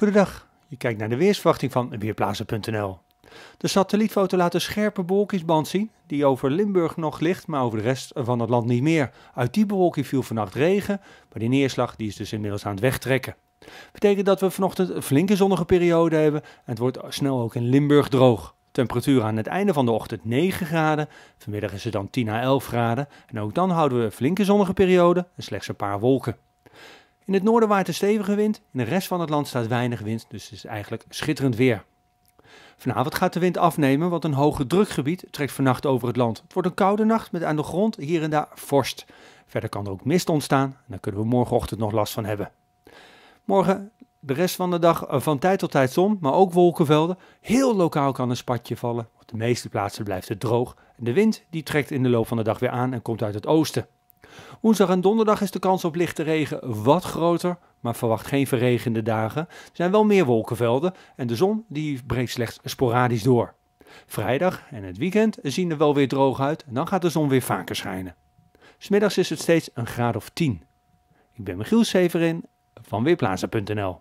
Goedendag, je kijkt naar de weersverwachting van Weerplaatsen.nl. De satellietfoto laat een scherpe bewolkingsband zien, die over Limburg nog ligt, maar over de rest van het land niet meer. Uit die bewolking viel vannacht regen, maar die neerslag die is dus inmiddels aan het wegtrekken. Betekent dat we vanochtend een flinke zonnige periode hebben en het wordt snel ook in Limburg droog. Temperatuur aan het einde van de ochtend 9 graden. Vanmiddag is het dan 10 à 11 graden. En ook dan houden we een flinke zonnige periode en slechts een paar wolken. In het noorden waait een stevige wind, in de rest van het land staat weinig wind, dus het is eigenlijk schitterend weer. Vanavond gaat de wind afnemen, want een hoge drukgebied trekt vannacht over het land. Het wordt een koude nacht met aan de grond hier en daar vorst. Verder kan er ook mist ontstaan en daar kunnen we morgenochtend nog last van hebben. Morgen de rest van de dag eh, van tijd tot tijd zon, maar ook wolkenvelden. Heel lokaal kan een spatje vallen. Op de meeste plaatsen blijft het droog. de wind die trekt in de loop van de dag weer aan en komt uit het oosten. Woensdag en donderdag is de kans op lichte regen wat groter, maar verwacht geen verregende dagen. Er zijn wel meer wolkenvelden en de zon die breekt slechts sporadisch door. Vrijdag en het weekend zien er wel weer droog uit en dan gaat de zon weer vaker schijnen. Smiddags is het steeds een graad of 10. Ik ben Michiel Severin van Weerplaza.nl